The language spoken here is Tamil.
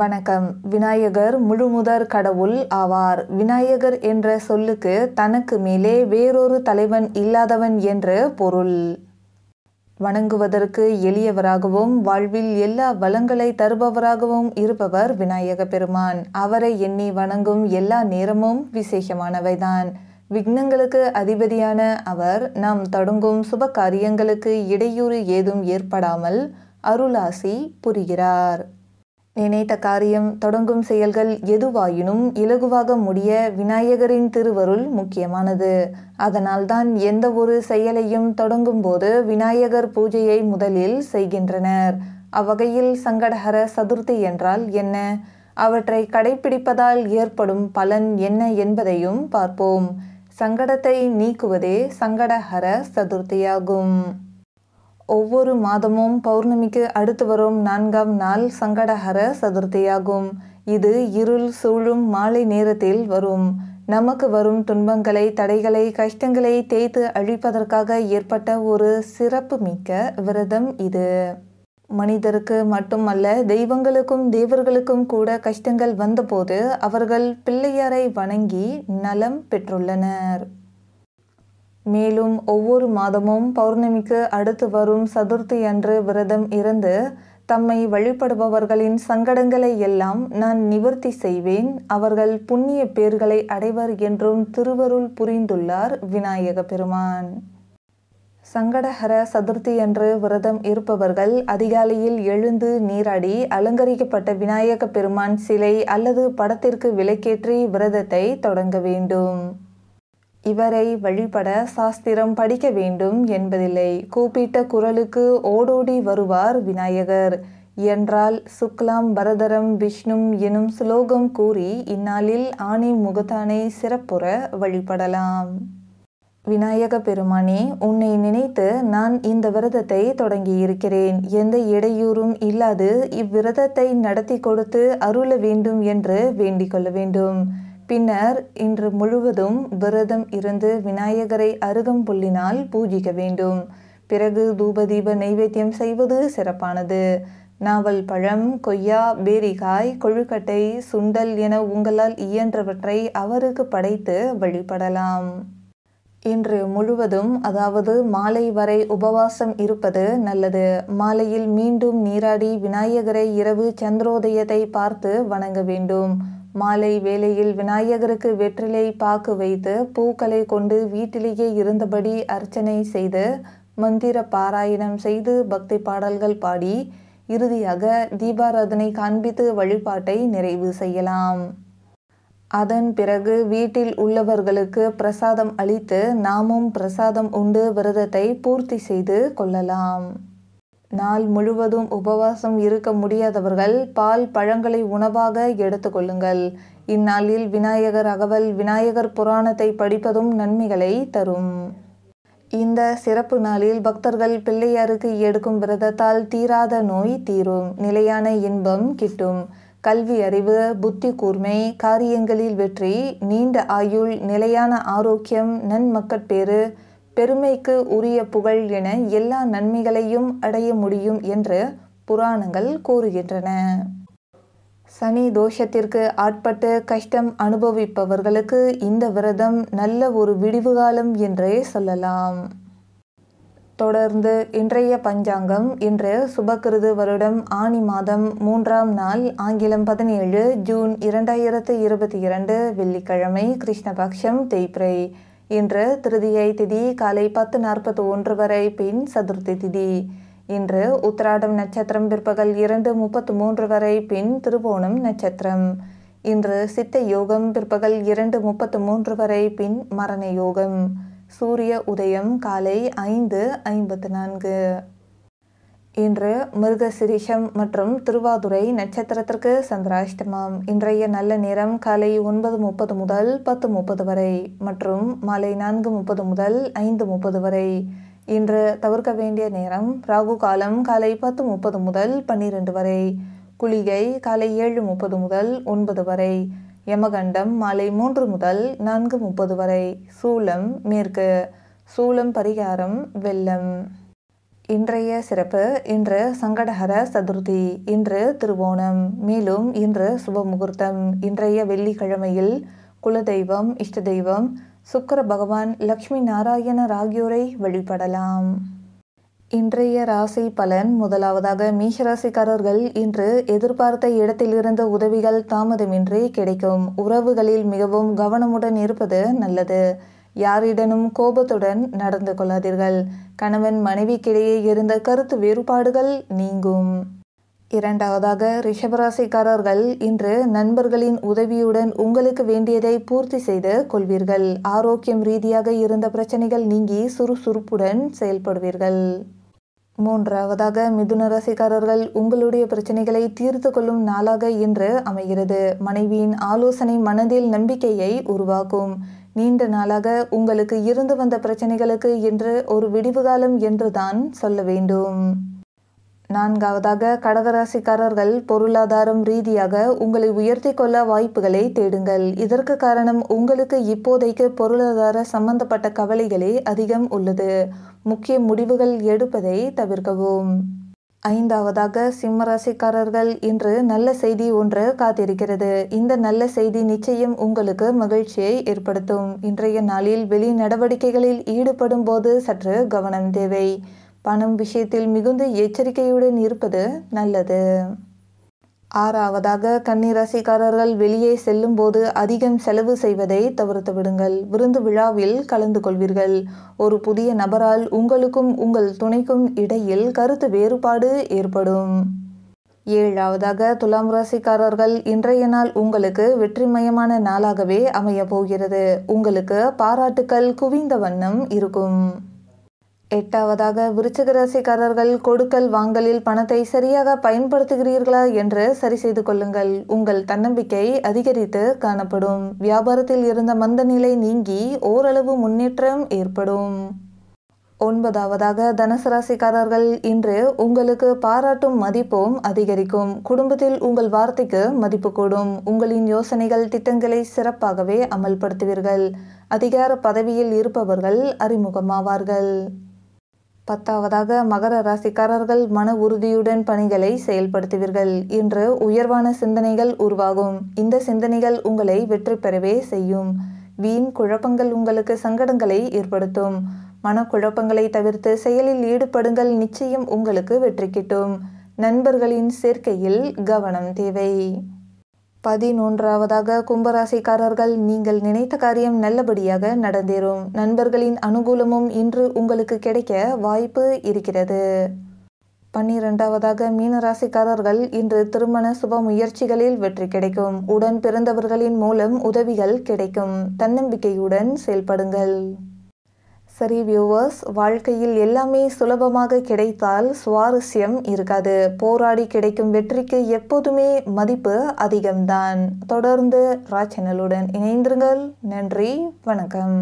வணக்கம் விநாயகர் முழுமுதற் கடவுள் ஆவார் விநாயகர் என்ற சொல்லுக்கு தனக்கு மேலே வேறொரு தலைவன் இல்லாதவன் என்று பொருள் வணங்குவதற்கு எளியவராகவும் வாழ்வில் எல்லா வளங்களை தருபவராகவும் இருப்பவர் விநாயக பெருமான் அவரை எண்ணி வணங்கும் எல்லா நேரமும் விசேஷமானவைதான் விக்னங்களுக்கு அதிபதியான அவர் நாம் தொடங்கும் சுப காரியங்களுக்கு இடையூறு ஏதும் ஏற்படாமல் அருளாசி புரிகிறார் நினைத்த காரியம் தொடங்கும் செயல்கள் எதுவாயினும் இலகுவாக முடிய விநாயகரின் திருவருள் முக்கியமானது அதனால்தான் எந்த ஒரு செயலையும் தொடங்கும் போது விநாயகர் பூஜையை முதலில் செய்கின்றனர் அவ்வகையில் சங்கடஹர சதுர்த்தி என்றால் என்ன அவற்றை கடைபிடிப்பதால் ஏற்படும் பலன் என்ன என்பதையும் பார்ப்போம் சங்கடத்தை நீக்குவதே சங்கடஹர சதுர்த்தியாகும் ஒவ்வொரு மாதமும் பௌர்ணமிக்கு அடுத்து வரும் நான்காம் நாள் சங்கடஹர சதுர்த்தியாகும் இது இருள் சூழும் மாலை நேரத்தில் வரும் நமக்கு வரும் துன்பங்களை தடைகளை கஷ்டங்களை தேய்த்து அழிப்பதற்காக ஏற்பட்ட ஒரு சிறப்பு மிக்க விரதம் இது மனிதருக்கு மட்டுமல்ல தெய்வங்களுக்கும் தேவர்களுக்கும் கூட கஷ்டங்கள் வந்தபோது அவர்கள் பிள்ளையாரை வணங்கி நலம் பெற்றுள்ளனர் மேலும் ஒவ்வொரு மாதமும் பௌர்ணமிக்கு அடுத்து வரும் சதுர்த்தி அன்று விரதம் இருந்து தம்மை வழிபடுபவர்களின் சங்கடங்களை எல்லாம் நான் நிவர்த்தி செய்வேன் அவர்கள் புண்ணிய பேர்களை அடைவர் என்றும் திருவருள் புரிந்துள்ளார் விநாயக பெருமான் சங்கடஹர சதுர்த்தி அன்று விரதம் இருப்பவர்கள் அதிகாலையில் எழுந்து நீராடி அலங்கரிக்கப்பட்ட விநாயக பெருமான் சிலை அல்லது படத்திற்கு விலக்கேற்றி விரதத்தை தொடங்க வேண்டும் இவரை வழிபட சாஸ்திரம் படிக்க வேண்டும் என்பதில்லை கூப்பிட்ட குரலுக்கு ஓடோடி வருவார் விநாயகர் என்றால் சுக்லாம் பரதரம் விஷ்ணு எனும் சுலோகம் கூறி இந்நாளில் ஆணை முகத்தானை சிறப்புற வழிபடலாம் விநாயக பெருமானே உன்னை நினைத்து நான் இந்த விரதத்தை தொடங்கி இருக்கிறேன் எந்த இடையூறும் இல்லாது இவ்விரதத்தை நடத்தி கொடுத்து அருள வேண்டும் என்று வேண்டிக் கொள்ள வேண்டும் பின்னர் இன்று முழுவதும் விரதம் இருந்து விநாயகரை அருகம் புள்ளினால் பூஜிக்க வேண்டும் பிறகு தூபதீப நைவேத்தியம் செய்வது சிறப்பானது நாவல் பழம் கொய்யா பேரிகாய் கொழுக்கட்டை சுண்டல் என உங்களால் இயன்றவற்றை அவருக்கு படைத்து வழிபடலாம் இன்று முழுவதும் அதாவது மாலை வரை உபவாசம் இருப்பது நல்லது மாலையில் மீண்டும் நீராடி விநாயகரை இரவு சந்திரோதயத்தை பார்த்து வணங்க வேண்டும் மாலை வேளையில் விநாயகருக்கு வெற்றிலை பாக்கு வைத்து பூக்களை கொண்டு வீட்டிலேயே இருந்தபடி அர்ச்சனை செய்து மந்திர பாராயணம் செய்து பக்தி பாடல்கள் பாடி இறுதியாக தீபாராதனை காண்பித்து வழிபாட்டை நிறைவு செய்யலாம் அதன் பிறகு வீட்டில் உள்ளவர்களுக்கு பிரசாதம் அளித்து நாமும் பிரசாதம் உண்டு விரதத்தை பூர்த்தி செய்து கொள்ளலாம் நாள் முழுவதும் உபவாசம் இருக்க முடியாதவர்கள் பால் பழங்களை உணவாக எடுத்துக்கொள்ளுங்கள் இந்நாளில் விநாயகர் அகவல் விநாயகர் புராணத்தை படிப்பதும் நன்மைகளை தரும் இந்த சிறப்பு நாளில் பக்தர்கள் பிள்ளையாருக்கு எடுக்கும் விரதத்தால் தீராத நோய் தீரும் நிலையான இன்பம் கிட்டும் கல்வி அறிவு புத்தி கூர்மை காரியங்களில் வெற்றி நீண்ட ஆயுள் நிலையான ஆரோக்கியம் நன்மக்கட்பேறு பெருமைக்கு உரிய புகழ் என எல்லா நன்மைகளையும் அடைய முடியும் என்று புராணங்கள் கூறுகின்றன சனி தோஷத்திற்கு ஆட்பட்டு கஷ்டம் அனுபவிப்பவர்களுக்கு இந்த விரதம் நல்ல ஒரு விடிவு காலம் என்றே சொல்லலாம் தொடர்ந்து இன்றைய பஞ்சாங்கம் இன்று சுபகிருது வருடம் ஆனி மாதம் மூன்றாம் நாள் ஆங்கிலம் பதினேழு ஜூன் இரண்டாயிரத்து இருபத்தி இரண்டு வெள்ளிக்கிழமை கிருஷ்ணபக்ஷம் தேய்பிரை இன்று திருதியை திதி காலை பத்து நாற்பத்தி ஒன்று வரை பின் சதுர்த்தி திதி இன்று உத்திராடம் நட்சத்திரம் பிற்பகல் இரண்டு முப்பத்து மூன்று வரை பின் திருவோணம் நட்சத்திரம் இன்று சித்த யோகம் பிற்பகல் இரண்டு முப்பத்து மூன்று வரை பின் மரண யோகம் சூரிய உதயம் காலை ஐந்து ஐம்பத்து நான்கு இன்று மிருகசிரிஷம் மற்றும் திருவாதுரை நட்சத்திரத்திற்கு சந்திராஷ்டமம் இன்றைய நல்ல நேரம் காலை ஒன்பது முப்பது முதல் பத்து முப்பது வரை மற்றும் மாலை நான்கு முப்பது முதல் ஐந்து முப்பது வரை இன்று தவிர்க்க வேண்டிய நேரம் ராகு காலம் காலை பத்து முப்பது முதல் பன்னிரண்டு வரை குளிகை காலை ஏழு முப்பது முதல் ஒன்பது வரை யமகண்டம் மாலை மூன்று முதல் நான்கு முப்பது வரை சூலம் மேற்கு சூலம் பரிகாரம் வெள்ளம் இன்றைய சிறப்பு இன்று சங்கடஹர சதுர்த்தி இன்று திருவோணம் மேலும் இன்று சுபமுகூர்த்தம் இன்றைய வெள்ளிக்கிழமையில் குலதெய்வம் இஷ்ட தெய்வம் சுக்கர பகவான் லக்ஷ்மி நாராயணர் ஆகியோரை வழிபடலாம் இன்றைய ராசி பலன் முதலாவதாக மீஷராசிக்காரர்கள் இன்று எதிர்பார்த்த இடத்திலிருந்து உதவிகள் தாமதமின்றி கிடைக்கும் உறவுகளில் மிகவும் கவனமுடன் இருப்பது நல்லது யாரிடனும் கோபத்துடன் நடந்து கொள்ளாதீர்கள் கணவன் மனைவிக்கிடையே இருந்த கருத்து வேறுபாடுகள் நீங்கும் இரண்டாவதாக ரிஷபராசிக்காரர்கள் இன்று நண்பர்களின் உதவியுடன் உங்களுக்கு வேண்டியதை பூர்த்தி செய்து கொள்வீர்கள் ஆரோக்கியம் ரீதியாக இருந்த பிரச்சனைகள் நீங்கி சுறுசுறுப்புடன் செயல்படுவீர்கள் மூன்றாவதாக மிதுன ரசிகாரர்கள் உங்களுடைய பிரச்சனைகளை தீர்த்து கொள்ளும் நாளாக இன்று அமைகிறது மனைவியின் ஆலோசனை மனதில் நம்பிக்கையை உருவாக்கும் நீண்ட நாளாக உங்களுக்கு இருந்து வந்த பிரச்சனைகளுக்கு இன்று ஒரு விடிவு காலம் என்றுதான் சொல்ல வேண்டும் நான்காவதாக கடகராசிக்காரர்கள் பொருளாதாரம் ரீதியாக உங்களை உயர்த்தி கொள்ள வாய்ப்புகளை தேடுங்கள் இதற்கு காரணம் உங்களுக்கு இப்போதைக்கு பொருளாதார சம்பந்தப்பட்ட கவலைகளே அதிகம் உள்ளது முக்கிய முடிவுகள் எடுப்பதை தவிர்க்கவும் ஐந்தாவதாக சிம்மராசிக்காரர்கள் இன்று நல்ல செய்தி ஒன்று காத்திருக்கிறது இந்த நல்ல செய்தி நிச்சயம் உங்களுக்கு மகிழ்ச்சியை ஏற்படுத்தும் இன்றைய நாளில் வெளி நடவடிக்கைகளில் ஈடுபடும் போது சற்று கவனம் தேவை பணம் விஷயத்தில் மிகுந்த எச்சரிக்கையுடன் இருப்பது நல்லது ஆறாவதாக கன்னிராசிக்காரர்கள் வெளியே செல்லும் போது அதிகம் செலவு செய்வதை தவிர்த்து விடுங்கள் விருந்து விழாவில் கலந்து கொள்வீர்கள் ஒரு புதிய நபரால் உங்களுக்கும் உங்கள் துணைக்கும் இடையில் கருத்து வேறுபாடு ஏற்படும் ஏழாவதாக துலாம் ராசிக்காரர்கள் இன்றைய நாள் உங்களுக்கு வெற்றிமயமான நாளாகவே அமைய போகிறது உங்களுக்கு பாராட்டுக்கள் குவிந்த வண்ணம் இருக்கும் எட்டாவதாக விருச்சிக ராசிக்காரர்கள் கொடுக்கல் வாங்கலில் பணத்தை சரியாக பயன்படுத்துகிறீர்களா என்று சரி செய்து கொள்ளுங்கள் உங்கள் தன்னம்பிக்கை அதிகரித்து காணப்படும் வியாபாரத்தில் இருந்த மந்த நிலை நீங்கி ஓரளவு முன்னேற்றம் ஏற்படும் ஒன்பதாவதாக தனுசு ராசிக்காரர்கள் இன்று உங்களுக்கு பாராட்டும் மதிப்பும் அதிகரிக்கும் குடும்பத்தில் உங்கள் வார்த்தைக்கு மதிப்பு கூடும் உங்களின் யோசனைகள் திட்டங்களை சிறப்பாகவே அமல்படுத்துவீர்கள் அதிகார பதவியில் இருப்பவர்கள் அறிமுகமாவார்கள் பத்தாவதாக மகர ராசிக்காரர்கள் மன உறுதியுடன் பணிகளை செயல்படுத்துவீர்கள் இன்று உயர்வான சிந்தனைகள் உருவாகும் இந்த சிந்தனைகள் உங்களை வெற்றி பெறவே செய்யும் வீண் குழப்பங்கள் உங்களுக்கு சங்கடங்களை ஏற்படுத்தும் மனக்குழப்பங்களை தவிர்த்து செயலில் ஈடுபடுங்கள் நிச்சயம் உங்களுக்கு வெற்றி கிட்டும் நண்பர்களின் சேர்க்கையில் கவனம் தேவை பதினொன்றாவதாக கும்பராசிக்காரர்கள் நீங்கள் நினைத்த காரியம் நல்லபடியாக நடந்தேறும் நண்பர்களின் அனுகூலமும் இன்று உங்களுக்கு கிடைக்க வாய்ப்பு இருக்கிறது பன்னிரெண்டாவதாக மீனராசிக்காரர்கள் இன்று திருமண சுப முயற்சிகளில் வெற்றி கிடைக்கும் உடன் பிறந்தவர்களின் மூலம் உதவிகள் கிடைக்கும் தன்னம்பிக்கையுடன் செயல்படுங்கள் சரி வியூவர்ஸ் வாழ்க்கையில் எல்லாமே சுலபமாக கிடைத்தால் சுவாரஸ்யம் இருக்காது போராடி கிடைக்கும் வெற்றிக்கு எப்போதுமே மதிப்பு அதிகம்தான் தொடர்ந்து ராஜனலுடன் இணைந்திருங்கள் நன்றி வணக்கம்